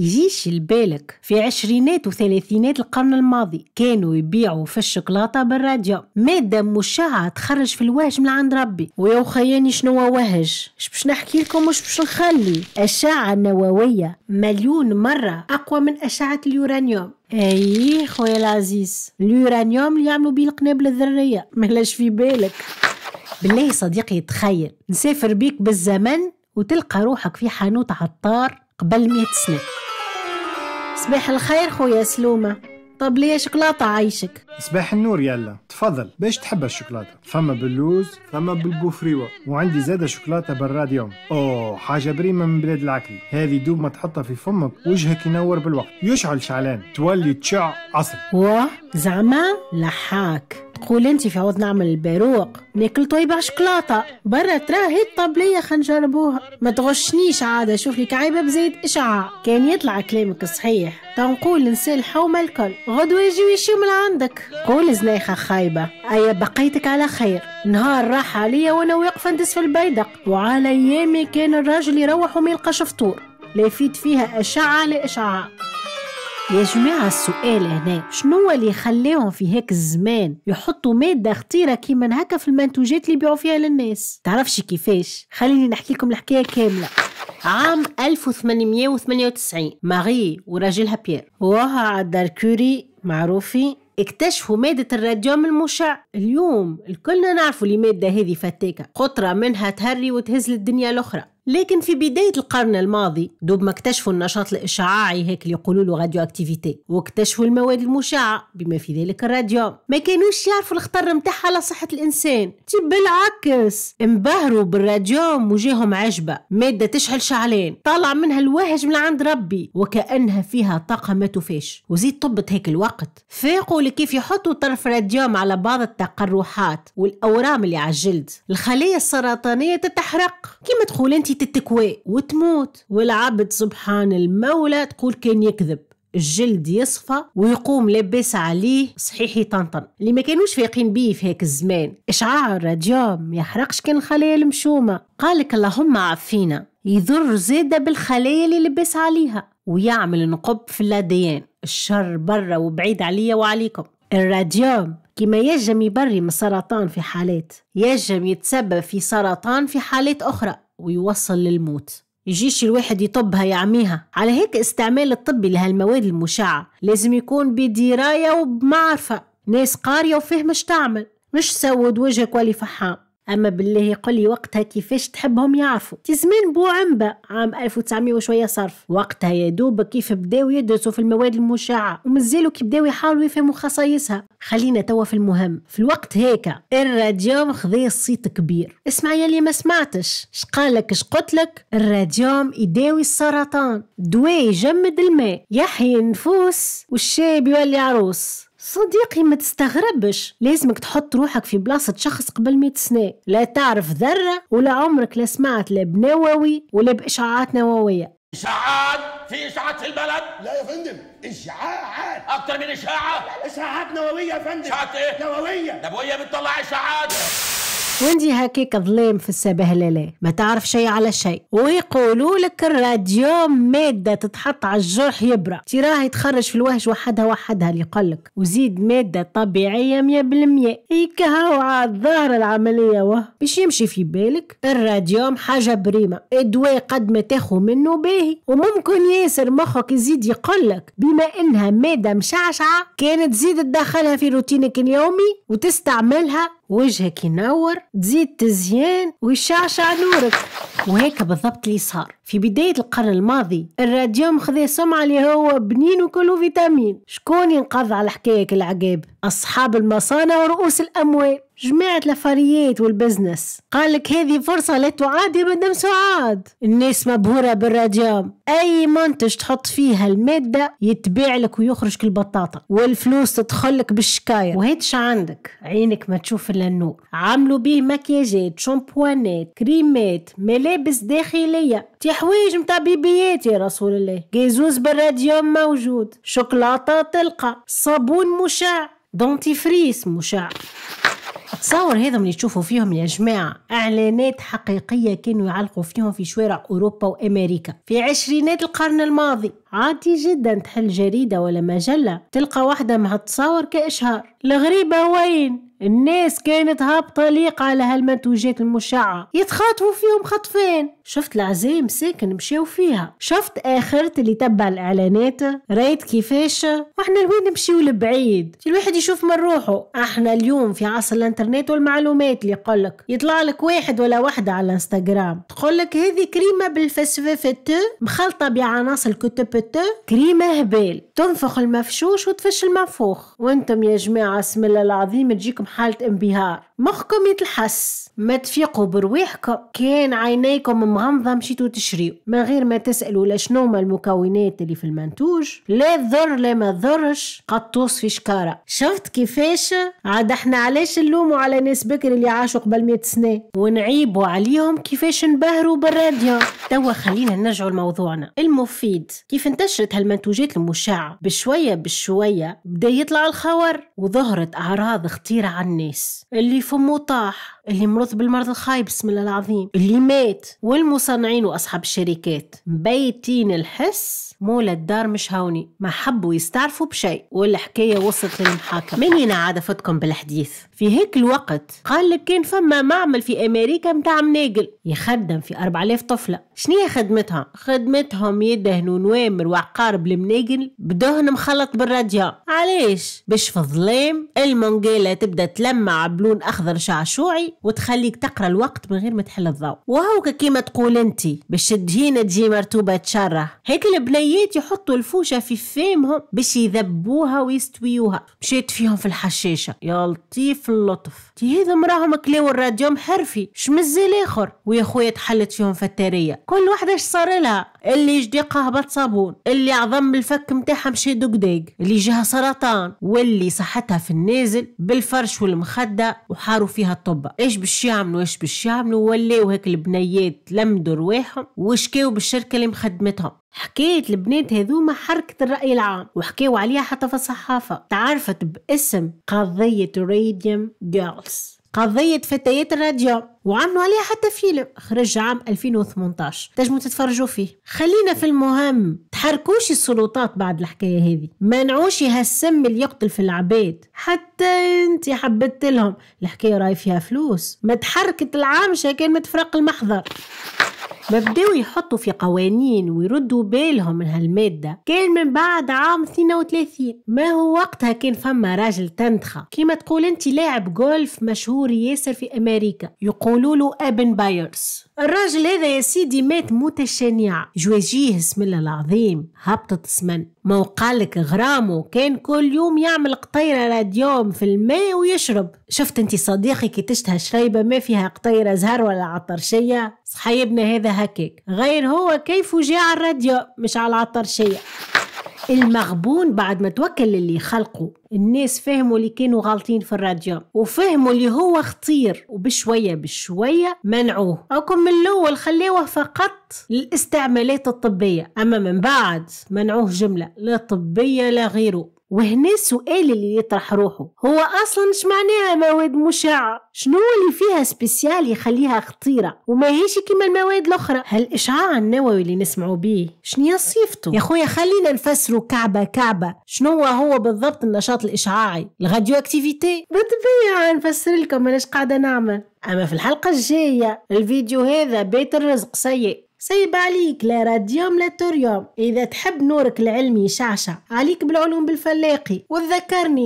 يجيش لبالك في عشرينات وثلاثينات القرن الماضي كانوا يبيعوا في الشوكولاته بالراديو ماده مشعه تخرج في الوهج من عند ربي ويا خياني شنو وهج اش باش نحكي لكم واش باش نخلي أشعة نووية مليون مره اقوى من اشعه اليورانيوم اي خويا العزيز اليورانيوم اللي يعملوا بيه القنابل الذريه ملاش في بالك بالله صديقي تخيل نسافر بيك بالزمن وتلقى روحك في حانوت عطار قبل مئة سنه صباح الخير خويا سلومة طب ليا شوكولاتة عايشك صباح النور يلا تفضل باش تحب الشوكولاتة فما باللوز فما بالبوفريوة وعندي زادة شوكولاتة براد يوم اوه حاجة بريمة من بلاد العكري هذه دوب ما تحطها في فمك وجهك ينور بالوقت يشعل شعلان تولي تشع عصر واه زعما لحاك تقول انت في عوض نعمل الباروق ناكل طيبة شكلاطة برا ترى هي الطبلية خنجربوها ما تغشنيش عادة شوف لك عيبة بزيد اشعاع كان يطلع كلامك صحيح تنقول نسى الحومة الكل غدوة يجي يشيو من عندك قول زنيخة خايبة أيا بقيتك على خير نهار راح عليا وانا واقفة ندس في البيدق وعلى ايامي كان الراجل يروح وما يلقاش فطور لا يفيد فيها اشعة لا اشعاع يا جماعة السؤال هنا شنو اللي خلاهم في هيك الزمان يحطوا مادة خطيرة كيما هكا في المنتوجات اللي يبيعوا فيها للناس تعرفش كيفاش خليني نحكي لكم الحكاية كاملة عام 1898 ماري وراجلها بيير وها عدار كوري معروفي اكتشفوا مادة الراديوم المشع اليوم الكلنا نعرفوا اللي مادة هذه فتاكة قطرة منها تهري وتهز للدنيا الأخرى لكن في بداية القرن الماضي دوب ما اكتشفوا النشاط الإشعاعي هيك اللي يقولوا له راديو أكتيفيتي واكتشفوا المواد المشعة بما في ذلك الراديوم ما كانوش يعرفوا الخطر متاعها على صحة الإنسان تي بالعكس انبهروا بالراديوم وجاهم عجبة مادة تشعل شعلان طالع منها الوهج من عند ربي وكأنها فيها طاقة ما تفاش وزيد طبت هيك الوقت فاقوا لكيف يحطوا طرف راديوم على بعض التقرحات والأورام اللي على الجلد الخلايا السرطانية تتحرق كيما تقول انت نسيت التكوي وتموت والعبد سبحان المولى تقول كان يكذب الجلد يصفى ويقوم لاباس عليه صحيح طنطن اللي ما كانوش فايقين بيه في هيك الزمان اشعاع الراديوم يحرقش كان الخلايا المشومه قالك اللهم عفينا يضر زاده بالخلايا اللي لبس عليها ويعمل نقب في اللاديان الشر برا وبعيد عليا وعليكم الراديوم كما يجم يبري من السرطان في حالات يجم يتسبب في سرطان في حالات أخرى ويوصل للموت يجيش الواحد يطبها يعميها على هيك استعمال الطبي لهالمواد المشعة لازم يكون بدراية وبمعرفة ناس قارية وفهمش تعمل مش سود وجهك ولي فحام اما بالله يقول لي وقتها كيفاش تحبهم يعرفوا تزمان بو عنبا عام 1900 وشويه صرف وقتها يا دوب كيف بداو يدرسوا في المواد المشعه ومازالوا كي بداو يحاولوا يفهموا خصايصها خلينا توا في المهم في الوقت هيك الراديوم خذا صيت كبير اسمع يا اللي ما سمعتش شقالك شقتلك الراديوم يداوي السرطان دواء يجمد الماء يحيي النفوس والشاب يولي عروس صديقي ما تستغربش لازمك تحط روحك في بلاصة شخص قبل مئة سنة لا تعرف ذرة ولا عمرك لا سمعت لا بنووي ولا بإشعاعات نووية إشعاعات في إشعاعات في البلد لا يا فندم إشعاعات أكتر من إشاعة إشعاعات نووية يا فندم إشعاعات إيه؟ نووية نووية بتطلع إشعاعات وانتي هكيك ظلام في السبهلله ما تعرف شي على شي ويقولوا لك الراديو ماده تتحط على الجرح يبرى تي راهي تخرج في الوهج وحدها وحدها اللي لك وزيد ماده طبيعيه 100% هيك هاو عاد ظهر العمليه وه باش يمشي في بالك الراديوم حاجه بريمه الدواء قد ما تاخو منه باهي وممكن ياسر مخك يزيد يقولك بما انها ماده مشعشعه كانت تزيد تدخلها في روتينك اليومي وتستعملها وجهك ينور تزيد تزيان ويشعشع نورك وهيك بالضبط اللي صار في بداية القرن الماضي الراديوم خذي سمعة اللي هو بنين وكله فيتامين شكون ينقض على حكاية العقاب أصحاب المصانع ورؤوس الأموال جماعة لفاريات والبزنس قالك هذه فرصة لا تعاد يا مدام سعاد الناس مبهورة بالراديوم أي منتج تحط فيها المادة يتباع لك ويخرج كالبطاطا والفلوس تدخلك بالشكاية وهاتش عندك عينك ما تشوف إلا النور عملوا بيه مكياجات شامبوانات كريمات ملابس داخلية تحويج متاع بيبيات يا رسول الله جيزوز بالراديوم موجود شوكولاتة تلقى صابون مشع دونتيفريس مشع تصور هذا اللي تشوفوا فيهم يا جماعة إعلانات حقيقية كانوا يعلقوا فيهم في شوارع أوروبا وأمريكا في عشرينات القرن الماضي عادي جدا تحل جريدة ولا مجلة تلقى واحدة مع التصاور كإشهار الغريبة وين الناس كانت هابطة ليق على هالمنتوجات المشعة يتخاطفوا فيهم خطفين شفت العزيم ساكن مشاو فيها شفت آخرت اللي تبع الإعلانات رايت كيفاش وإحنا لوين نمشيو لبعيد الواحد يشوف من روحه إحنا اليوم في عصر الإنترنت والمعلومات اللي يقولك يطلع لك واحد ولا واحدة على الانستغرام لك هذه كريمة بالفسفات مخلطة بعناصر كتبت كريمة هبال تنفخ المفشوش وتفش المنفوخ وانتم يا جماعة اسم الله العظيم تجيكم halt im BH مخكم يتلحس ما تفيقوا برويحكم كان عينيكم مغمضة مشيتوا تشريوا من غير ما تسألوا لشنو شنو ما المكونات اللي في المنتوج لا تضر لا ما تضرش قطوس في شكارة شفت كيفاش عاد احنا علاش نلوموا على ناس بكري اللي عاشوا قبل 100 سنة ونعيبوا عليهم كيفاش نبهروا بالراديو توا خلينا نرجعوا لموضوعنا المفيد كيف انتشرت هالمنتوجات المشعة بشوية بشوية بدا يطلع الخور وظهرت أعراض خطيرة على الناس اللي فمه طاح اللي مرض بالمرض الخايب بسم الله العظيم اللي مات والمصنعين واصحاب الشركات مبيتين الحس مولا الدار مش هوني ما حبوا يستعرفوا بشيء والحكايه وصلت للمحاكمه من هنا عاد فتكم بالحديث في هيك الوقت قال لك كان فما معمل في امريكا متاع مناقل يخدم في 4000 طفله شنو خدمتها خدمتهم يدهنوا نوامر وعقارب المناقل بدهن مخلط بالراديا علاش باش في الظلام المنقاله تبدا تلمع بلون اخضر شعشوعي وتخليك تقرا الوقت من غير ما تحل الضوء وهو كيما تقول انت باش تجينا تجي مرتوبه تشره هيك البنيات يحطوا الفوشه في فمهم باش يذبوها ويستويوها مشيت فيهم في الحشاشه يا لطيف اللطف تي هذا مراهم كلاو الراديوم حرفي شمز الاخر ويا خويا تحلت فيهم فتاريه كل واحده اش صار لها اللي جدي قهبة صابون اللي عظم الفك متاعها مشي دقديق اللي جها سرطان واللي صحتها في النازل بالفرش والمخدة وحاروا فيها الطبة ايش باش يعملوا ايش باش يعملوا ولاو هيك البنيات لمدوا رواحهم وشكاو بالشركة اللي مخدمتهم حكيت البنات هذوما حركة الرأي العام وحكاو عليها حتى في الصحافة تعرفت باسم قضية راديوم جيرلز قضية فتيات الراديو وعملوا عليها حتى فيلم خرج عام 2018 تنجموا تتفرجوا فيه خلينا في المهم تحركوش السلطات بعد الحكاية هذه منعوش هالسم اللي يقتل في العباد حتى انت حبيت لهم الحكاية راي فيها فلوس ما تحركت العامشة كان متفرق المحضر ما بداو يحطوا في قوانين ويردوا بالهم من هالمادة كان من بعد عام 32 ما هو وقتها كان فما راجل تنتخى كيما تقول انت لاعب جولف مشهور ياسر في امريكا يقولوا له ابن بايرز الراجل هذا يا سيدي مات متشنيع جواجيه اسم الله العظيم هبطت سمن ما وقالك غرامه كان كل يوم يعمل قطيرة راديوم في الماء ويشرب شفت انت صديقي كي تشتهى شريبة ما فيها قطيرة زهر ولا عطرشية صحيبنا هذا هكاك غير هو كيف جاء على الراديو مش على شيء المغبون بعد ما توكل للي خلقه الناس فهموا اللي كانوا غالطين في الراديو وفهموا اللي هو خطير وبشوية بشوية منعوه أوكم من الأول خليوه فقط للاستعمالات الطبية أما من بعد منعوه جملة لا طبية لا غيره وهنا السؤال اللي يطرح روحه هو اصلا مش معناها مواد مشعه شنو اللي فيها سبيسيال يخليها خطيره وما هيش كيما المواد الاخرى هالاشعاع النووي اللي نسمعوا بيه شنو صفته يا خويا خلينا نفسروا كعبه كعبه شنو هو بالضبط النشاط الاشعاعي الراديو اكتيفيتي بالطبيعه نفسر لكم علاش قاعده نعمل اما في الحلقه الجايه الفيديو هذا بيت الرزق سيء سيب عليك لا راديوم لا توريوم إذا تحب نورك العلمي شعشع عليك بالعلوم بالفلاقي وتذكرني